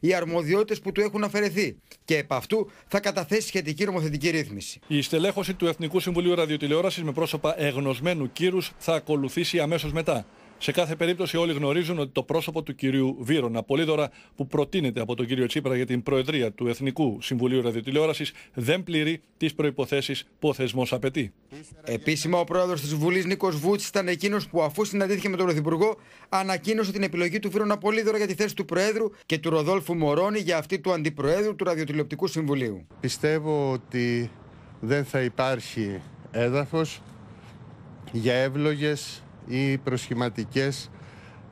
οι αρμοδιότητες που του έχουν αφαιρεθεί και επ' αυτού θα καταθέσει σχετική νομοθετική ρύθμιση. Η στελέχωση του Εθνικού Συμβουλίου Ραδιοτηλεόρασης με πρόσωπα εγνωσμένου κύρους θα ακολουθήσει αμέσως μετά. Σε κάθε περίπτωση, όλοι γνωρίζουν ότι το πρόσωπο του κυρίου Βύρονα, πολύδωρα που προτείνεται από τον κύριο Τσίπρα για την Προεδρία του Εθνικού Συμβουλίου Ραδιοτηλεόρασης, δεν πληρεί τις προποθέσει που ο θεσμός απαιτεί. Επίσημα, ο πρόεδρος της Βουλής Νίκος Βούτση, ήταν εκείνος που, αφού συναντήθηκε με τον Πρωθυπουργό, ανακοίνωσε την επιλογή του Βύρονα Πολύδωρα για τη θέση του Προέδρου και του Ροδόλφου Μωρώνη για αυτή του Αντιπροέδρου του Ραδιοτηλεοπτικού Συμβουλίου. Πιστεύω ότι δεν θα υπάρχει έδαφος για εύλογες ή προσχηματικές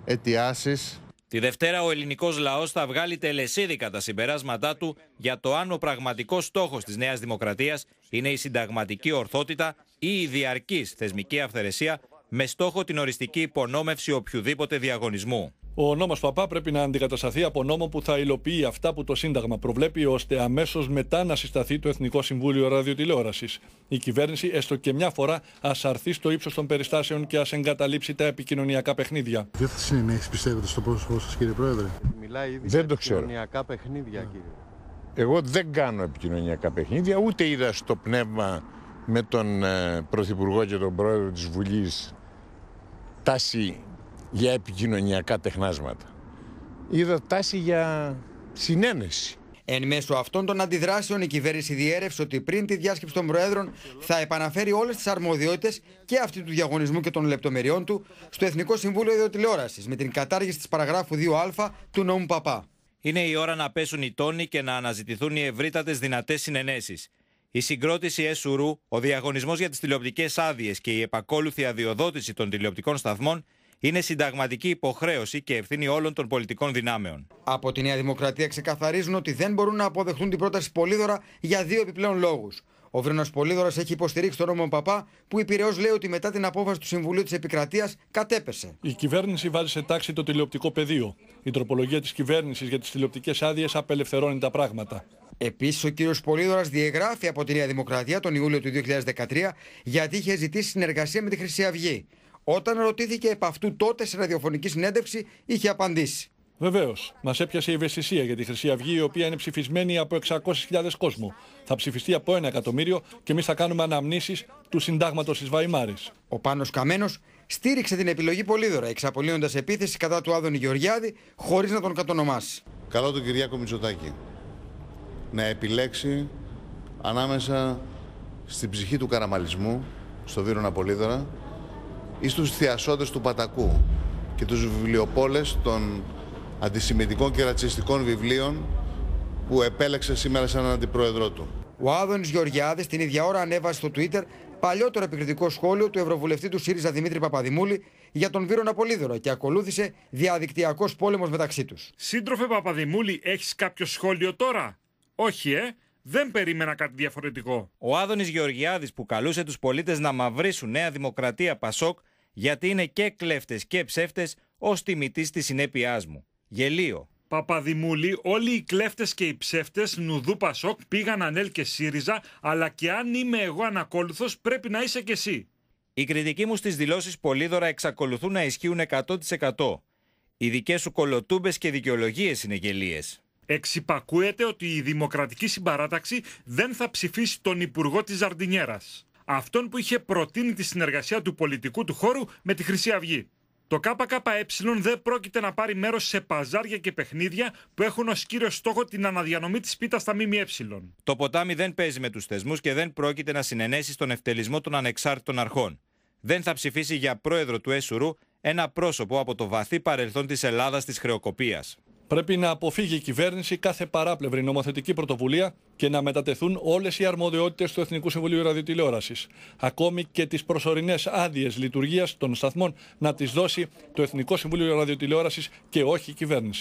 αιτιάσεις. Τη Δευτέρα ο ελληνικός λαός θα βγάλει τελεσίδικα τα συμπεράσματά του για το αν ο πραγματικός στόχος της Νέας Δημοκρατίας είναι η συνταγματική ορθότητα ή η διαρκής θεσμική αυθαιρεσία με στόχο την οριστική υπονόμευση οποιοδήποτε διαγωνισμού. Ο νόμος Παπά πρέπει να αντικατασταθεί από νόμο που θα υλοποιεί αυτά που το Σύνταγμα προβλέπει, ώστε αμέσως μετά να συσταθεί το Εθνικό Συμβούλιο Ραδιοτηλεόρασης. Η κυβέρνηση, έστω και μια φορά, ας αρθεί στο ύψος των περιστάσεων και ας εγκαταλείψει τα επικοινωνιακά παιχνίδια. Δεν θα συνεχίσει, πιστεύετε, στο πρόσωπό σας, κύριε Πρόεδρε. Μιλάει ήδη δεν το ξέρω. Επικοινωνιακά παιχνίδια, ναι. κύριε. Εγώ δεν κάνω επικοινωνιακά παιχνίδια, ούτε είδα στο πνεύμα με τον ε, Πρωθυπουργό και τον Πρόεδρο της Βουλής τάση για επικοινωνιακά τεχνάσματα. Είδα τάση για συνένεση. Εν μέσω αυτών των αντιδράσεων, η κυβέρνηση διέρευσε ότι πριν τη διάσκεψη των Προέδρων θα επαναφέρει όλες τις αρμοδιότητες και αυτή του διαγωνισμού και των λεπτομεριών του στο Εθνικό Συμβούλιο Ιδιοτηλεόρασης με την κατάργηση της παραγράφου 2α του νόμου Παπά. Είναι η ώρα να πέσουν οι τόνοι και να αναζητηθούν οι ευρύτατες δυνατές συνενέσεις. Η συγκρότηση ΕΣΟΥΡΟΥ, ο διαγωνισμός για τις τηλεοπτικές άδειες και η επακόλουθη αδειοδότηση των τηλεοπτικών σταθμών είναι συνταγματική υποχρέωση και ευθύνη όλων των πολιτικών δυνάμεων. Από τη Νέα Δημοκρατία ξεκαθαρίζουν ότι δεν μπορούν να αποδεχτούν την πρόταση Πολύδωρα για δύο επιπλέον λόγους. Ο Βρένο Πολύδωρας έχει υποστηρίξει τον νόμο Παπά, που υπηρεώ λέει ότι μετά την απόφαση του Συμβουλίου της Επικρατείας κατέπεσε. Η κυβέρνηση βάζει σε τάξη το τηλεοπτικό πεδίο. Η τροπολογία της κυβέρνησης για τις τηλεοπτικές άδειες απελευθερώνει τα πράγματα. Επίσης, ο κύριος Πολύδωρας διαγράφει από τη Νέα Δημοκρατία τον Ιούλιο του 2013 γιατί είχε ζητήσει συνεργασία με τη Χρυσή Αυγή. Όταν ρωτήθηκε επ' αυτού τότε σε ραδιοφωνική συνέντευξη, είχε απαντήσει. Βεβαίως, μας έπιασε η ευαισθησία για τη Χρυσή Αυγή, η οποία είναι ψηφισμένη από 600.000 κόσμο. Θα ψηφιστεί από ένα εκατομμύριο και εμείς θα κάνουμε αναμνήσεις του συντάγματος της Βαϊμάρης. Ο Πάνος Καμένος στήριξε την επιλογή Πολύδωρα, εξαπολύοντας επίθεση κατά του Άδωνη Γεωργιάδη, χωρίς να τον κατονομάσει. Καλό τον Κυριάκο Μητσοτάκη να επιλέξει ανάμεσα στην ψυχή του καραμαλισμού, στο Βύρονα Πολύδωρα, ή στους θειασότες του Πατακού και τους βιβλιοπόλες των αντισημιτικών και ρατσιστικών βιβλίων που επέλεξε σήμερα σαν αντιπρόεδρό του. Ο Άδωνης Γεωργιάδης την ίδια ώρα ανέβασε στο Twitter παλιότερο επικριτικό σχόλιο του Ευρωβουλευτή του ΣΥΡΙΖΑ Δημήτρη Παπαδημούλη για τον Βύρον Πολύδωρο και ακολούθησε διαδικτυακός πόλεμος μεταξύ τους. Σύντροφε Παπαδημούλη, έχεις κάποιο σχόλιο τώρα. Όχι, ε. Δεν περίμενα κάτι διαφορετικό. Ο Άδωνης Γεωργιάδης που καλούσε τους πολίτες να μαυρίσουν Νέα Δημοκρατία Πασόκ γιατί είναι και κλέφτες και ψεύτες ως τιμητής της συνέπεια μου. Γελίο. Παπαδημούλη, όλοι οι κλέφτες και οι ψεύτες Νουδού Πασόκ πήγαν Ανέλ και ΣΥΡΙΖΑ, αλλά και αν είμαι εγώ ανακόλουθος, πρέπει να είσαι κι εσύ. Οι κριτικοί μου στις δηλώσεις Πολύδωρα εξακολουθούν να ισχύουν 100%. Οι δικές σου κολοτούμπες και δικαιολογίες είναι γελίες. Εξυπακούεται ότι η Δημοκρατική Συμπαράταξη δεν θα ψηφίσει τον Υπουργό της Ζαρντινιέρας αυτόν που είχε προτείνει τη συνεργασία του πολιτικού του χώρου με τη Χρυσή Αυγή. Το ΚΚΕ δεν πρόκειται να πάρει μέρος σε παζάρια και παιχνίδια που έχουν ως κύριο στόχο την αναδιανομή της πίτας στα ΜΜΕ. Το ποτάμι δεν παίζει με τους θεσμούς και δεν πρόκειται να συνενέσει στον ευτελισμό των ανεξάρτητων αρχών. Δεν θα ψηφίσει για πρόεδρο του ΕΣΟΡΟΥ ένα πρόσωπο από το βαθύ παρελθόν της Ελλάδας της χρεοκοπίας. Πρέπει να αποφύγει η κυβέρνηση κάθε παράπλευρη νομοθετική πρωτοβουλία και να μετατεθούν όλες οι αρμοδιότητες του Εθνικού Συμβουλίου Ραδιοτηλεόρασης. Ακόμη και τις προσωρινές άδειες λειτουργίας των σταθμών να τις δώσει το Εθνικό Συμβούλιο Ραδιοτηλεόρασης και όχι η κυβέρνηση.